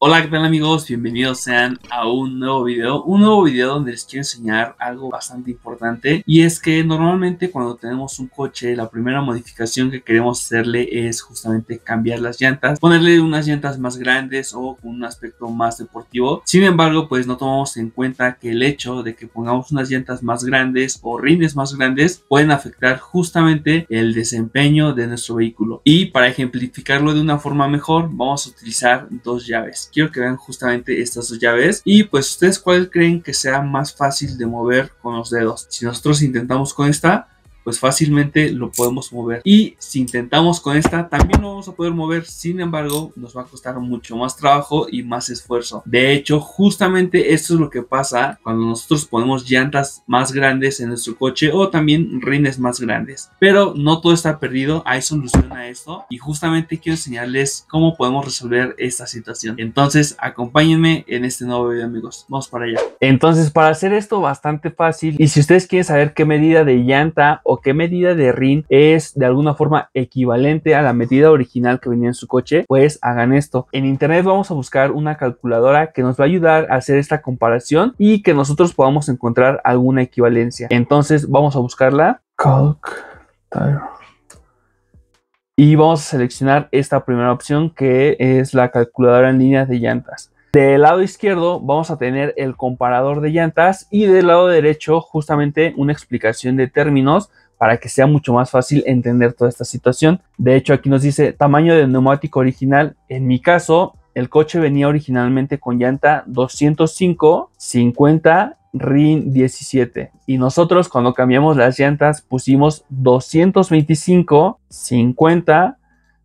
Hola, ¿qué tal amigos? Bienvenidos sean a un nuevo video, un nuevo video donde les quiero enseñar algo bastante importante y es que normalmente cuando tenemos un coche la primera modificación que queremos hacerle es justamente cambiar las llantas, ponerle unas llantas más grandes o con un aspecto más deportivo, sin embargo pues no tomamos en cuenta que el hecho de que pongamos unas llantas más grandes o rines más grandes pueden afectar justamente el desempeño de nuestro vehículo y para ejemplificarlo de una forma mejor vamos a utilizar dos llaves Quiero que vean justamente estas dos llaves. Y pues ustedes cuál creen que sea más fácil de mover con los dedos. Si nosotros intentamos con esta, pues fácilmente lo podemos mover. Y si intentamos con esta, también lo vamos a poder mover. Sin embargo, nos va a costar mucho más trabajo y más esfuerzo. De hecho, justamente esto es lo que pasa cuando nosotros ponemos llantas más grandes en nuestro coche o también rines más grandes. Pero no todo está perdido, hay solución a esto y justamente quiero enseñarles cómo podemos resolver esta situación. Entonces, acompáñenme en este nuevo video, amigos. Vamos para allá. Entonces, para hacer esto bastante fácil y si ustedes quieren saber qué medida de llanta o qué medida de RIN es de alguna forma equivalente a la medida original que venía en su coche, pues hagan esto. En internet vamos a buscar una calculadora que nos va a ayudar a hacer esta comparación y que nosotros podamos encontrar alguna equivalencia. Entonces vamos a buscarla. y vamos a seleccionar esta primera opción que es la calculadora en línea de llantas. Del lado izquierdo vamos a tener el comparador de llantas y del lado derecho justamente una explicación de términos para que sea mucho más fácil entender toda esta situación. De hecho, aquí nos dice tamaño del neumático original. En mi caso, el coche venía originalmente con llanta 205, 50 RIN 17. Y nosotros cuando cambiamos las llantas pusimos 225, 50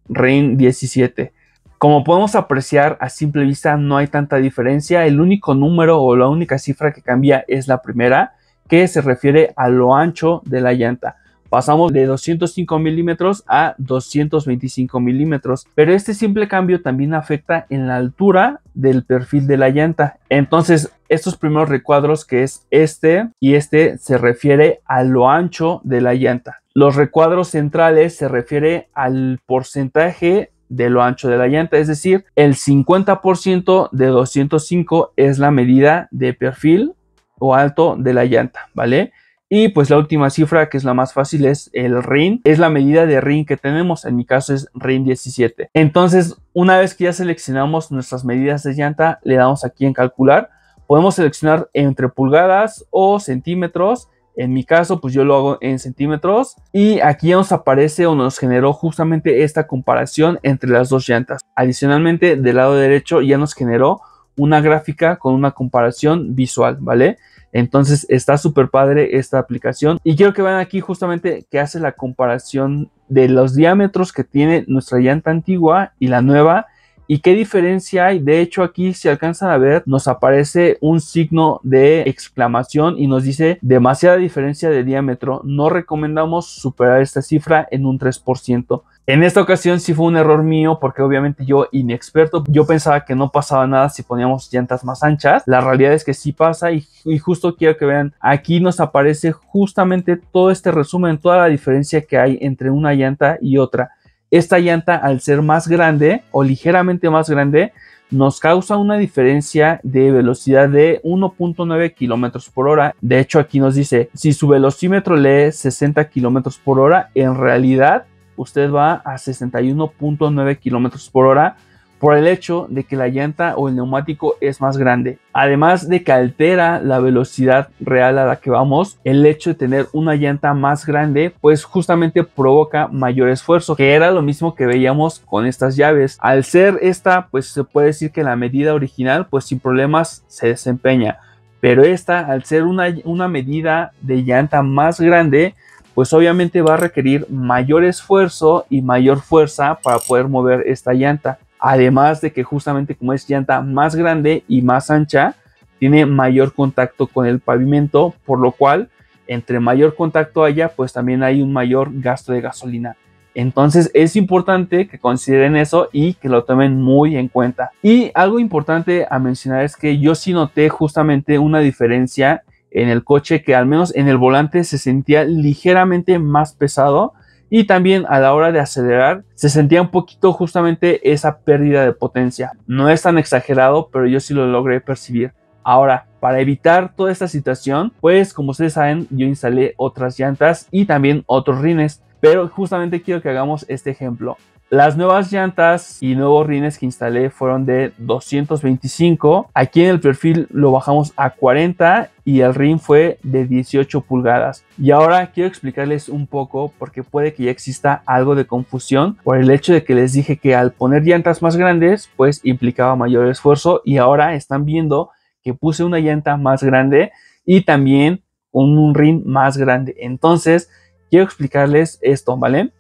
RIN 17. Como podemos apreciar a simple vista no hay tanta diferencia. El único número o la única cifra que cambia es la primera, que se refiere a lo ancho de la llanta pasamos de 205 milímetros a 225 milímetros. Pero este simple cambio también afecta en la altura del perfil de la llanta. Entonces, estos primeros recuadros que es este y este se refiere a lo ancho de la llanta. Los recuadros centrales se refiere al porcentaje de lo ancho de la llanta, es decir, el 50% de 205 es la medida de perfil o alto de la llanta, ¿vale? Y pues la última cifra, que es la más fácil, es el RIN. Es la medida de RIN que tenemos. En mi caso es RIN 17. Entonces, una vez que ya seleccionamos nuestras medidas de llanta, le damos aquí en calcular. Podemos seleccionar entre pulgadas o centímetros. En mi caso, pues yo lo hago en centímetros y aquí ya nos aparece o nos generó justamente esta comparación entre las dos llantas. Adicionalmente, del lado derecho ya nos generó una gráfica con una comparación visual, ¿vale? Entonces está súper padre esta aplicación. Y quiero que vean aquí justamente que hace la comparación de los diámetros que tiene nuestra llanta antigua y la nueva ¿Y qué diferencia hay? De hecho, aquí si alcanzan a ver, nos aparece un signo de exclamación y nos dice demasiada diferencia de diámetro. No recomendamos superar esta cifra en un 3%. En esta ocasión sí fue un error mío porque obviamente yo inexperto, yo pensaba que no pasaba nada si poníamos llantas más anchas. La realidad es que sí pasa y, justo quiero que vean, aquí nos aparece justamente todo este resumen, toda la diferencia que hay entre una llanta y otra. Esta llanta al ser más grande o ligeramente más grande nos causa una diferencia de velocidad de 1.9 kilómetros por hora. De hecho, aquí nos dice, si su velocímetro lee 60 kilómetros por hora, en realidad usted va a 61.9 kilómetros por hora por el hecho de que la llanta o el neumático es más grande. Además de que altera la velocidad real a la que vamos, el hecho de tener una llanta más grande pues justamente provoca mayor esfuerzo, que era lo mismo que veíamos con estas llaves. Al ser esta pues se puede decir que la medida original pues sin problemas se desempeña, pero esta al ser una, una medida de llanta más grande pues obviamente va a requerir mayor esfuerzo y mayor fuerza para poder mover esta llanta. Además de que justamente como es llanta más grande y más ancha, tiene mayor contacto con el pavimento, por lo cual entre mayor contacto haya, pues también hay un mayor gasto de gasolina. Entonces es importante que consideren eso y que lo tomen muy en cuenta. Y algo importante a mencionar es que yo sí noté justamente una diferencia en el coche que al menos en el volante se sentía ligeramente más pesado y también a la hora de acelerar se sentía un poquito justamente esa pérdida de potencia. No es tan exagerado, pero yo sí lo logré percibir. Ahora, para evitar toda esta situación, pues como ustedes saben, yo instalé otras llantas y también otros rines, pero justamente quiero que hagamos este ejemplo. Las nuevas llantas y nuevos rines que instalé fueron de 225. Aquí en el perfil lo bajamos a 40 y el rin fue de 18 pulgadas. Y ahora quiero explicarles un poco porque puede que ya exista algo de confusión por el hecho de que les dije que al poner llantas más grandes pues implicaba mayor esfuerzo y ahora están viendo que puse una llanta más grande y también un, ring más grande. Entonces quiero explicarles esto, ¿vale?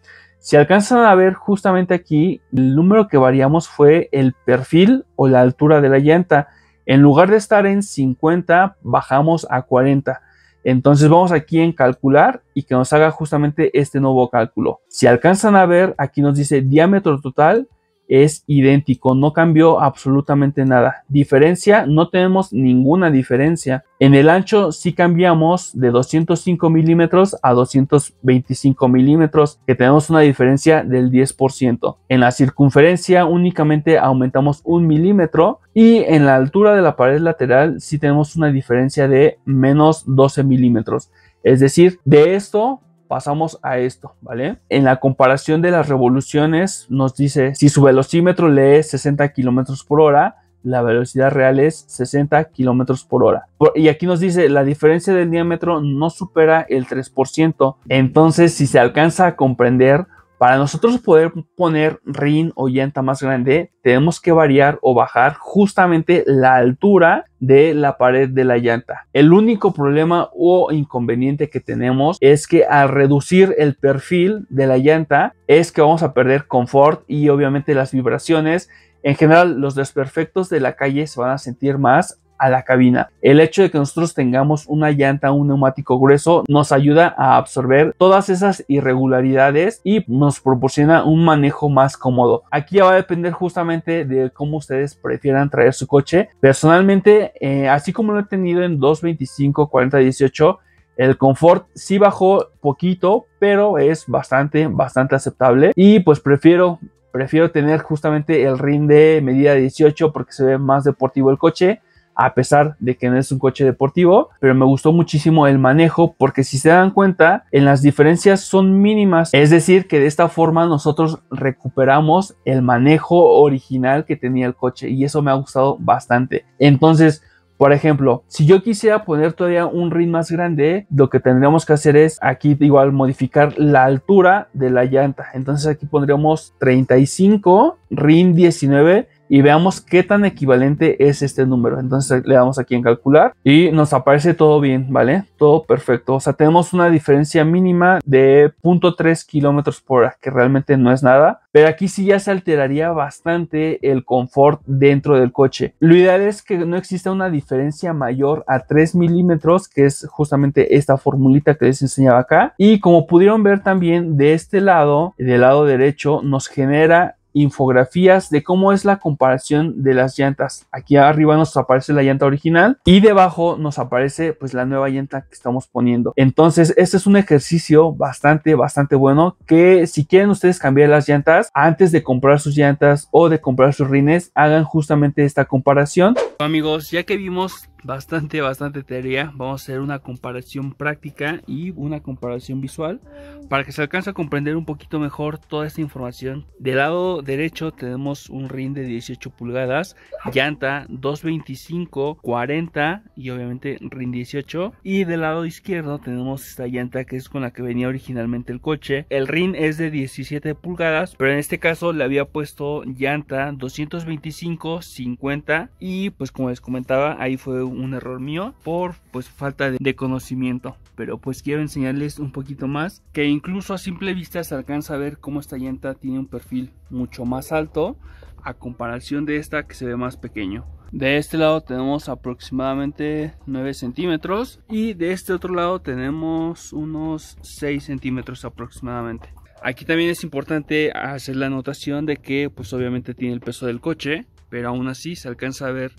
Si alcanzan a ver justamente aquí, el número que variamos fue el perfil o la altura de la llanta. En lugar de estar en 50, bajamos a 40. Entonces vamos aquí en calcular y que nos haga justamente este nuevo cálculo. Si alcanzan a ver, aquí nos dice diámetro total es idéntico, no cambió absolutamente nada. Diferencia, no tenemos ninguna diferencia. En el ancho si cambiamos de 205 milímetros a 225 milímetros, que tenemos una diferencia del 10%. En la circunferencia únicamente aumentamos un milímetro y en la altura de la pared lateral si tenemos una diferencia de menos 12 milímetros. Es decir, de esto pasamos a esto, ¿vale? En la comparación de las revoluciones nos dice, si su velocímetro lee 60 kilómetros por hora, la velocidad real es 60 kilómetros por hora. Y aquí nos dice, la diferencia del diámetro no supera el 3%. Entonces, si se alcanza a comprender, para nosotros poder poner rin o llanta más grande, tenemos que variar o bajar justamente la altura de la pared de la llanta. El único problema o inconveniente que tenemos es que al reducir el perfil de la llanta es que vamos a perder confort y obviamente las vibraciones en general, los desperfectos de la calle se van a sentir más a la cabina. El hecho de que nosotros tengamos una llanta, un neumático grueso, nos ayuda a absorber todas esas irregularidades y nos proporciona un manejo más cómodo. Aquí va a depender justamente de cómo ustedes prefieran traer su coche. Personalmente, eh, así como lo he tenido en 225, 40, 18, el confort sí bajó poquito, pero es bastante, bastante aceptable. Y pues prefiero prefiero tener justamente el ring de medida 18 porque se ve más deportivo el coche a pesar de que no es un coche deportivo, pero me gustó muchísimo el manejo porque si se dan cuenta, en las diferencias son mínimas, es decir, que de esta forma nosotros recuperamos el manejo original que tenía el coche y eso me ha gustado bastante. Entonces, por ejemplo, si yo quisiera poner todavía un rin más grande, lo que tendríamos que hacer es aquí igual modificar la altura de la llanta. Entonces aquí pondríamos 35, rin 19 y veamos qué tan equivalente es este número. Entonces le damos aquí en calcular y nos aparece todo bien, ¿vale? Todo perfecto. O sea, tenemos una diferencia mínima de 0.3 kilómetros por hora, que realmente no es nada. Pero aquí sí ya se alteraría bastante el confort dentro del coche. Lo ideal es que no exista una diferencia mayor a 3 milímetros, que es justamente esta formulita que les enseñaba acá. Y como pudieron ver también de este lado, del lado derecho, nos genera infografías de cómo es la comparación de las llantas. Aquí arriba nos aparece la llanta original y debajo nos aparece pues la nueva llanta que estamos poniendo. Entonces este es un ejercicio bastante bastante bueno que si quieren ustedes cambiar las llantas antes de comprar sus llantas o de comprar sus rines hagan justamente esta comparación. Amigos ya que vimos bastante, bastante teoría. Vamos a hacer una comparación práctica y una comparación visual para que se alcance a comprender un poquito mejor toda esta información. Del lado derecho tenemos un rin de 18 pulgadas, llanta 225, 40 y obviamente rin 18. Y del lado izquierdo tenemos esta llanta que es con la que venía originalmente el coche. El rin es de 17 pulgadas, pero en este caso le había puesto llanta 225, 50 y pues como les comentaba ahí fue un error mío por pues falta de, conocimiento. Pero pues quiero enseñarles un poquito más que incluso a simple vista se alcanza a ver cómo esta llanta tiene un perfil mucho más alto a comparación de esta que se ve más pequeño. De este lado tenemos aproximadamente 9 centímetros y de este otro lado tenemos unos 6 centímetros aproximadamente. Aquí también es importante hacer la anotación de que pues obviamente tiene el peso del coche, pero aún así se alcanza a ver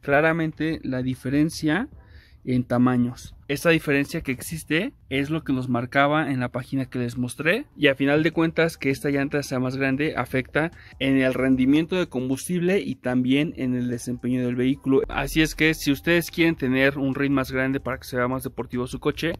claramente la diferencia en tamaños. Esa diferencia que existe es lo que nos marcaba en la página que les mostré y a final de cuentas que esta llanta sea más grande afecta en el rendimiento de combustible y también en el desempeño del vehículo. Así es que si ustedes quieren tener un ring más grande para que sea más deportivo su coche,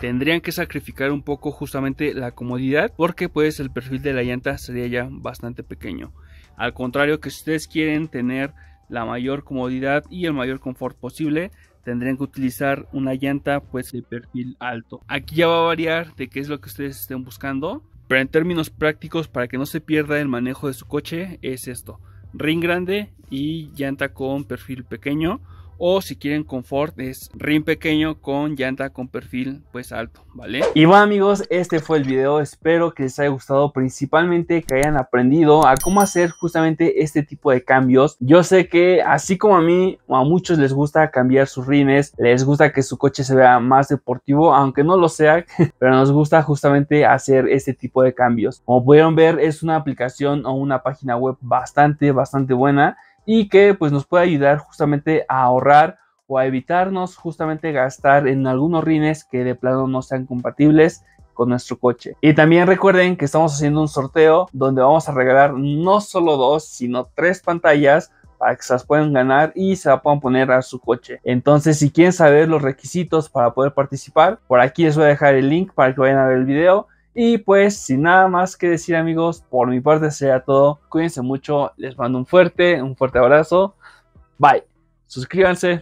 tendrían que sacrificar un poco justamente la comodidad porque pues el perfil de la llanta sería ya bastante pequeño. Al contrario que si ustedes quieren tener la mayor comodidad y el mayor confort posible tendrían que utilizar una llanta pues de perfil alto. Aquí ya va a variar de qué es lo que ustedes estén buscando, pero en términos prácticos para que no se pierda el manejo de su coche es esto, ring grande y llanta con perfil pequeño o si quieren confort es rim pequeño con llanta con perfil pues alto, ¿vale? Y bueno amigos, este fue el video, espero que les haya gustado, principalmente que hayan aprendido a cómo hacer justamente este tipo de cambios. Yo sé que así como a mí o a muchos les gusta cambiar sus rines, les gusta que su coche se vea más deportivo, aunque no lo sea, pero nos gusta justamente hacer este tipo de cambios. Como pudieron ver, es una aplicación o una página web bastante, bastante buena y que pues nos puede ayudar justamente a ahorrar o a evitarnos justamente gastar en algunos rines que de plano no sean compatibles con nuestro coche. Y también recuerden que estamos haciendo un sorteo donde vamos a regalar no solo dos, sino tres pantallas para que se las puedan ganar y se la puedan poner a su coche. Entonces, si quieren saber los requisitos para poder participar, por aquí les voy a dejar el link para que vayan a ver el video y pues sin nada más que decir amigos, por mi parte será todo. Cuídense mucho, les mando un fuerte, un fuerte abrazo. Bye, suscríbanse.